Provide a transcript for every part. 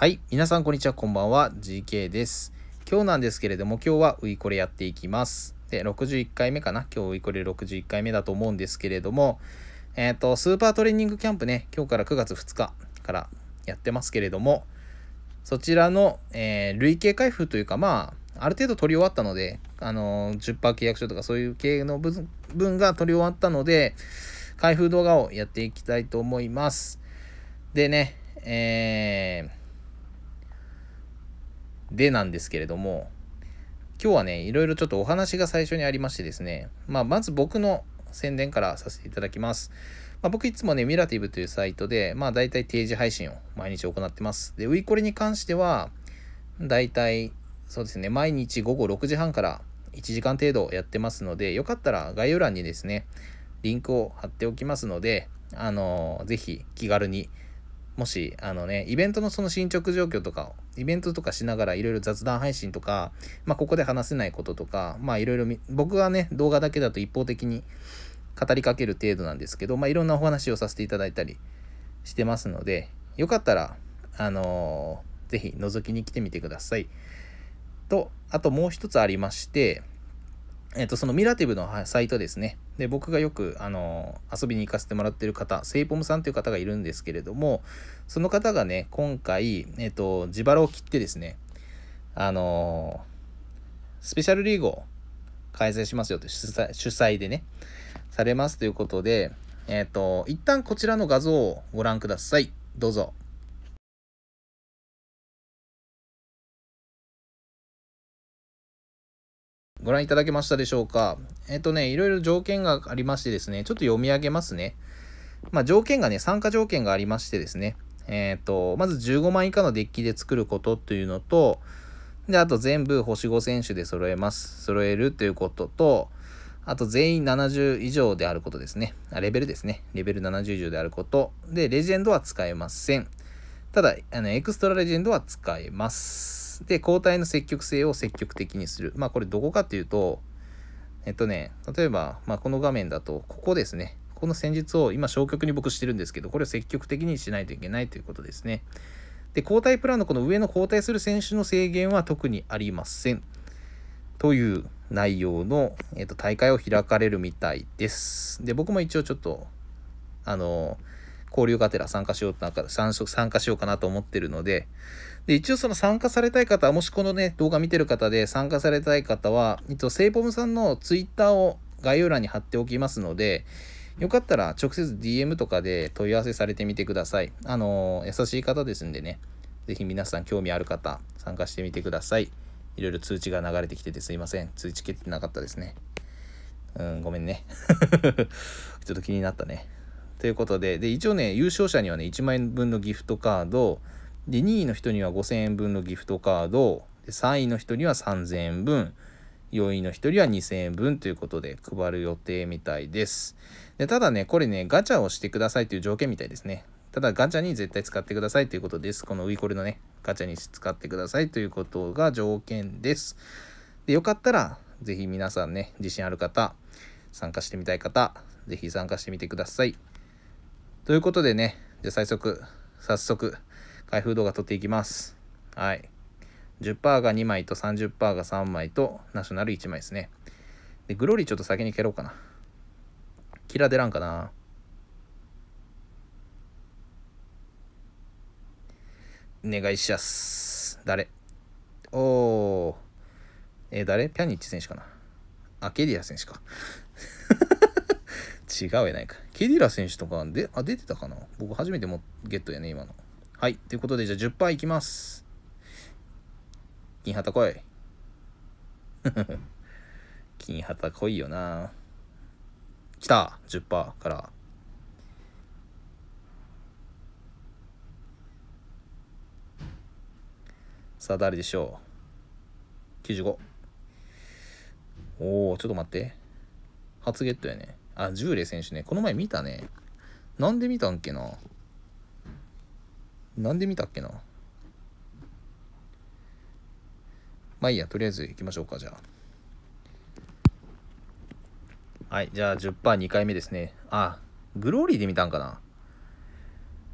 はい。皆さん、こんにちは。こんばんは。GK です。今日なんですけれども、今日はウイコレやっていきます。で、61回目かな。今日ウイコレ61回目だと思うんですけれども、えっ、ー、と、スーパートレーニングキャンプね、今日から9月2日からやってますけれども、そちらの、えー、累計開封というか、まあ、ある程度取り終わったので、あのー、10%契約書とかそういう系の分が取り終わったので、開封動画をやっていきたいと思います。でね、えー、でなんですけれども、今日はね、いろいろちょっとお話が最初にありましてですね、まあ、まず僕の宣伝からさせていただきます。まあ、僕いつもね、ミラティブというサイトで、まあ、大体定時配信を毎日行ってます。で、ウィコレに関しては、大体、そうですね、毎日午後6時半から1時間程度やってますので、よかったら概要欄にですね、リンクを貼っておきますので、あのー、ぜひ気軽に、もし、あのね、イベントのその進捗状況とかイベントとかしながらいろいろ雑談配信とか、まあ、ここで話せないこととか、まあ、いろいろ、僕はね、動画だけだと一方的に語りかける程度なんですけど、まあ、いろんなお話をさせていただいたりしてますので、よかったら、あのー、ぜひ覗きに来てみてください。と、あともう一つありまして、えっと、そのミラティブのサイトですね。で、僕がよく、あの、遊びに行かせてもらってる方、セイポムさんという方がいるんですけれども、その方がね、今回、えっと、自腹を切ってですね、あの、スペシャルリーグを開催しますよと主催、主催でね、されますということで、えっと、一旦こちらの画像をご覧ください。どうぞ。ご覧いただけましたでしょうか。えっとね、いろいろ条件がありましてですね、ちょっと読み上げますね。まあ、条件がね、参加条件がありましてですね、えっ、ー、と、まず15万以下のデッキで作ることというのと、で、あと全部星5選手で揃えます。揃えるということと、あと全員70以上であることですね。あ、レベルですね。レベル70以上であること。で、レジェンドは使えません。ただ、あのエクストラレジェンドは使えます。。で、抗体の積極性を積極的にする。まあ、これどこかというと、えっとね、例えば、まあ、この画面だと、ここですね。この戦術を今消極に僕してるんですけど、これを積極的にしないといけないということですね。で、交代プランのこの上の交代する選手の制限は特にありません。という内容の、えっと、大会を開かれるみたいです。で、僕も一応ちょっと、あの交流がてら参加しようなんか参加しようかなと思ってるので、で、一応その参加されたい方は、もしこのね、動画見てる方で参加されたい方は、えっと、セイポムさんのツイッターを概要欄に貼っておきますので、よかったら直接 DM とかで問い合わせされてみてください。あのー、優しい方ですんでね、ぜひ皆さん興味ある方、参加してみてください。いろいろ通知が流れてきててすいません。通知切ってなかったですね。うん、ごめんね。ちょっと気になったね。ということで、で、一応ね、優勝者にはね、1万円分のギフトカード、で、2位の人には5000円分のギフトカード、で3位の人には3000円分、4位の人には2000円分ということで配る予定みたいです。でただね、これね、ガチャをしてくださいという条件みたいですね。ただガチャに絶対使ってくださいということです。このウィコルのね、ガチャに使ってくださいということが条件です。で、よかったら、ぜひ皆さんね、自信ある方、参加してみたい方、ぜひ参加してみてください。ということでね、じゃあ最速、早速、開封動画撮っていきます。はい。10%が2枚と30%が3枚と、ナショナル1枚ですね。で、グローリーちょっと先に蹴ろうかな。キラ出らんかな。願いしやす。誰おー。えー、誰ピャニッチ選手かな。アケリア選手か。違うやないか。ケディラ選手とかで、あ、出てたかな僕初めてもゲットやね、今の。はい。ということで、じゃあ10ーいきます。金旗来い。金旗来いよな。来た !10% から。さあ、誰でしょう ?95。おおちょっと待って。初ゲットやね。あ、ジューレ選手ね、この前見たね。なんで見たんけななんで見たっけなまあいいや、とりあえず行きましょうか、じゃあ。はい、じゃあ10%、2回目ですね。あ、グローリーで見たんかな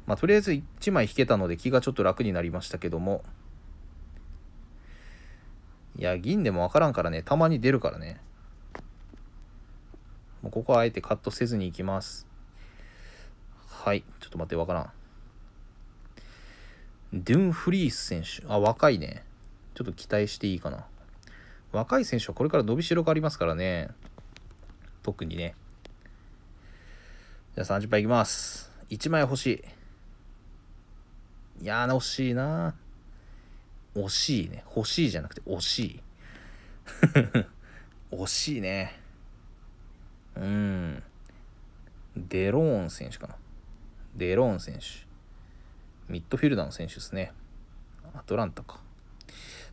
まあ、とりあえず1枚引けたので気がちょっと楽になりましたけども。いや、銀でもわからんからね、たまに出るからね。もうここはあえてカットせずにいきます。はい。ちょっと待って、わからん。デュン・フリース選手。あ、若いね。ちょっと期待していいかな。若い選手はこれから伸びしろがありますからね。特にね。じゃあ30杯いきます。1枚欲しい。いやー、惜しいな。惜しいね。欲しいじゃなくて惜しい。惜しいね。うん。デローン選手かな。デローン選手。ミッドフィルダーの選手ですね。アトランタか。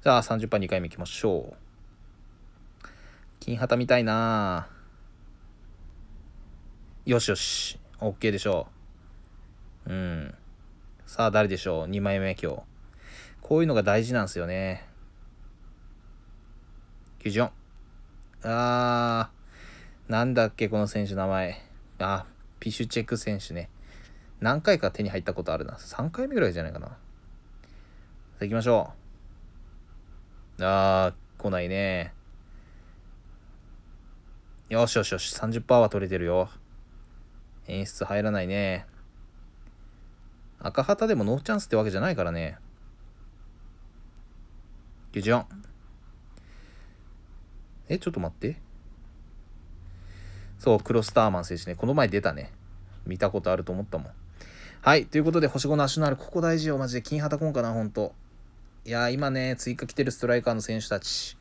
じゃあ、30番2回目いきましょう。金旗見たいなよしよし。OK でしょう。うん。さあ、誰でしょう ?2 枚目今日。こういうのが大事なんですよね。94。あー。なんだっけ、この選手名前。あ、ピシュチェク選手ね。何回か手に入ったことあるな。3回目ぐらいじゃないかな。さあ行きましょう。あー、来ないね。よしよしよし、30%は取れてるよ。演出入らないね。赤旗でもノーチャンスってわけじゃないからね。94。え、ちょっと待って。そう、クロスターマン選手ね、この前出たね。見たことあると思ったもん。はい、ということで、星5ナショナル、ここ大事よ、マジで。金旗コンかな、ほんと。いや今ね、追加来てるストライカーの選手たち、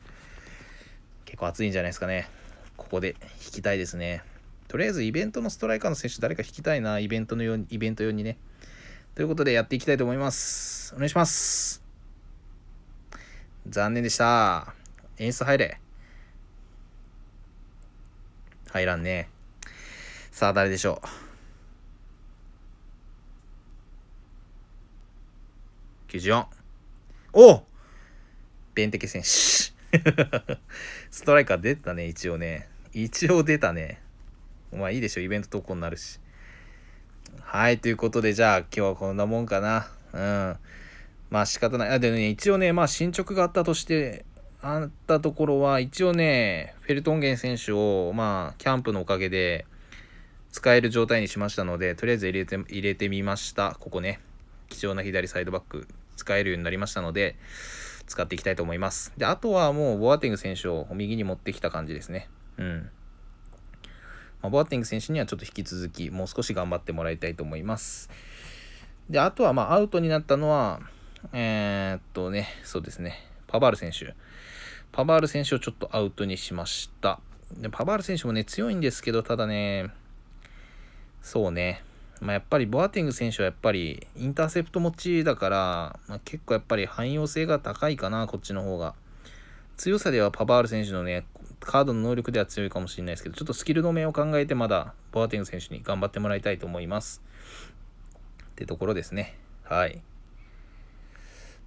結構熱いんじゃないですかね。ここで引きたいですね。とりあえず、イベントのストライカーの選手、誰か引きたいな、イベントのように、イベント用にね。ということで、やっていきたいと思います。お願いします。残念でした。演出入れ。入らんね。さあ、誰でしょう。94。おベンテケ選手。ストライカー出たね、一応ね。一応出たね。まあいいでしょ、イベント投稿になるし。はい、ということで、じゃあ今日はこんなもんかな。うん。まあ仕方ない。あ、でもね、一応ね、まあ進捗があったとして、あったところは、一応ね、フェルトンゲン選手を、まあ、キャンプのおかげで、使える状態にしましたので、とりあえず入れて、入れてみました。ここね。貴重な左サイドバック、使えるようになりましたので、使っていきたいと思います。で、あとはもう、ボアティング選手を右に持ってきた感じですね。うん。まあ、ボアティング選手にはちょっと引き続き、もう少し頑張ってもらいたいと思います。で、あとは、まあ、アウトになったのは、えー、っとね、そうですね。パバール選手。パバール選手をちょっとアウトにしました。でパバール選手もね、強いんですけど、ただね、そうね、まあ、やっぱりボアティング選手はやっぱりインターセプト持ちだから、まあ、結構やっぱり汎用性が高いかな、こっちの方が。強さではパバール選手のね、カードの能力では強いかもしれないですけど、ちょっとスキルの面を考えて、まだボアティング選手に頑張ってもらいたいと思います。ってところですね。はい。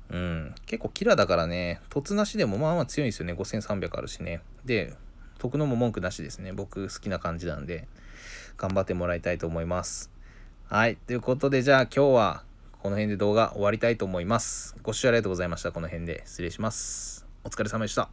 うん、結構キラだからね、凸なしでもまあまあ強いんですよね。5300あるしね。で、徳のも文句なしですね。僕好きな感じなんで、頑張ってもらいたいと思います。はい。ということで、じゃあ今日はこの辺で動画終わりたいと思います。ご視聴ありがとうございました。この辺で失礼します。お疲れ様でした。